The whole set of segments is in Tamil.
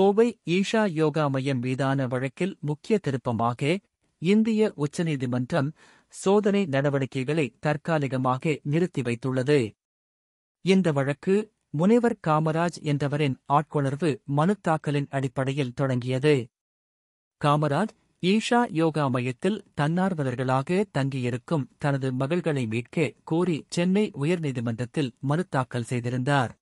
கோவை ஈஷா யோகா மையம் மீதான வழக்கில் முக்கிய திருப்பமாக இந்திய உச்சநீதிமன்றம் சோதனை நடவடிக்கைகளை தற்காலிகமாக நிறுத்தி வைத்துள்ளது இந்த வழக்கு முனைவர் காமராஜ் என்றவரின் ஆட்கொணர்வு மனு தாக்கலின் அடிப்படையில் தொடங்கியது காமராஜ் ஈஷா யோகா மையத்தில் தன்னார்வலர்களாக தங்கியிருக்கும் தனது மகள்களை மீட்க கோரி சென்னை உயர்நீதிமன்றத்தில் மனு தாக்கல் செய்திருந்தார்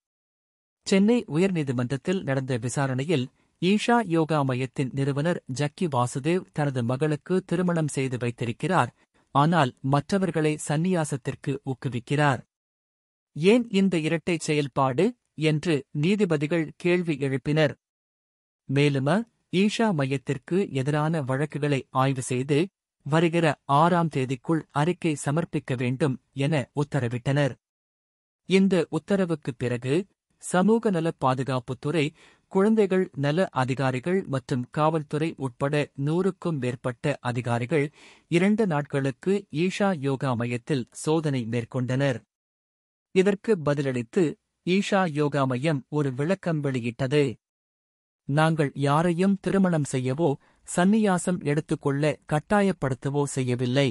சென்னை உயர்நீதிமன்றத்தில் நடந்த விசாரணையில் ஈஷா யோகா மையத்தின் நிறுவனர் ஜக்கி வாசுதேவ் தனது மகளுக்கு திருமணம் செய்து வைத்திருக்கிறார் ஆனால் மற்றவர்களை சந்நியாசத்திற்கு ஊக்குவிக்கிறார் ஏன் இந்த இரட்டை செயல்பாடு என்று நீதிபதிகள் கேள்வி எழுப்பினர் மேலும ஈஷா மையத்திற்கு எதிரான வழக்குகளை ஆய்வு செய்து வருகிற ஆறாம் தேதிக்குள் அறிக்கை சமர்ப்பிக்க வேண்டும் என உத்தரவிட்டனர் இந்த உத்தரவுக்குப் பிறகு சமூக நல பாதுகாப்புத்துறை குழந்தைகள் நல அதிகாரிகள் மற்றும் காவல்துறை உட்பட நூறுக்கும் மேற்பட்ட அதிகாரிகள் இரண்டு நாட்களுக்கு ஈஷா யோகா மையத்தில் சோதனை மேற்கொண்டனர் இதற்கு பதிலளித்து ஈஷா யோகா மையம் ஒரு விளக்கம் வெளியிட்டது நாங்கள் யாரையும் திருமணம் செய்யவோ சந்நியாசம் எடுத்துக்கொள்ள கட்டாயப்படுத்தவோ செய்யவில்லை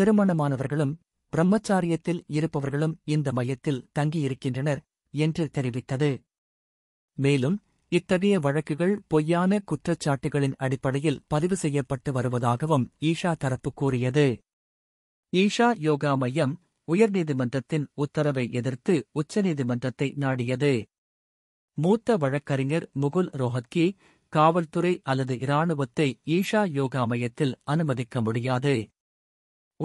திருமணமானவர்களும் பிரம்மச்சாரியத்தில் இருப்பவர்களும் இந்த மையத்தில் தங்கியிருக்கின்றனர் என்று தெரிவித்தது மேலும் இத்தகைய வழக்குகள் பொய்யான குற்றச்சாட்டுகளின் அடிப்படையில் பதிவு செய்யப்பட்டு வருவதாகவும் ஈஷா தரப்பு கூறியது ஈஷா யோகா மையம் உயர்நீதிமன்றத்தின் உத்தரவை எதிர்த்து உச்சநீதிமன்றத்தை நாடியது மூத்த வழக்கறிஞர் முகுல் ரோஹத்கி காவல்துறை அல்லது இராணுவத்தை ஈஷா யோகா மையத்தில் அனுமதிக்க முடியாது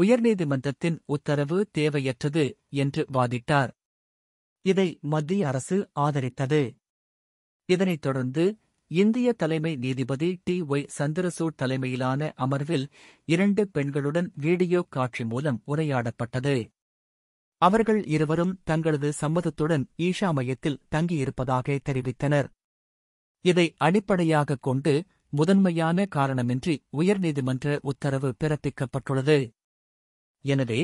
உயர்நீதிமன்றத்தின் உத்தரவு தேவையற்றது என்று வாதிட்டார் இதை மத்திய அரசு ஆதரித்தது இதனைத் தொடர்ந்து இந்திய தலைமை நீதிபதி டி ஒய் சந்திரசூட் தலைமையிலான அமர்வில் இரண்டு பெண்களுடன் வீடியோ காட்சி மூலம் உரையாடப்பட்டது அவர்கள் இருவரும் தங்களது சம்மதத்துடன் ஈஷா மையத்தில் தங்கியிருப்பதாக தெரிவித்தனர் இதை அடிப்படையாக கொண்டு முதன்மையான காரணமின்றி உயர்நீதிமன்ற உத்தரவு பிறப்பிக்கப்பட்டுள்ளது எனவே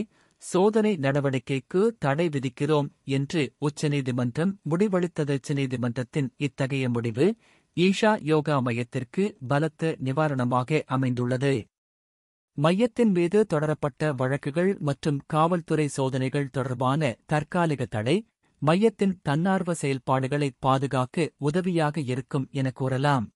சோதனை நடவடிக்கைக்கு தடை விதிக்கிறோம் என்று உச்சநீதிமன்றம் முடிவளித்தது உச்சநீதிமன்றத்தின் இத்தகைய முடிவு ஈஷா யோகா மையத்திற்கு பலத்த நிவாரணமாக அமைந்துள்ளது மையத்தின் மீது தொடரப்பட்ட வழக்குகள் மற்றும் காவல்துறை சோதனைகள் தொடர்பான தற்காலிக தடை மையத்தின் தன்னார்வ செயல்பாடுகளை பாதுகாக்க உதவியாக இருக்கும் என கூறலாம்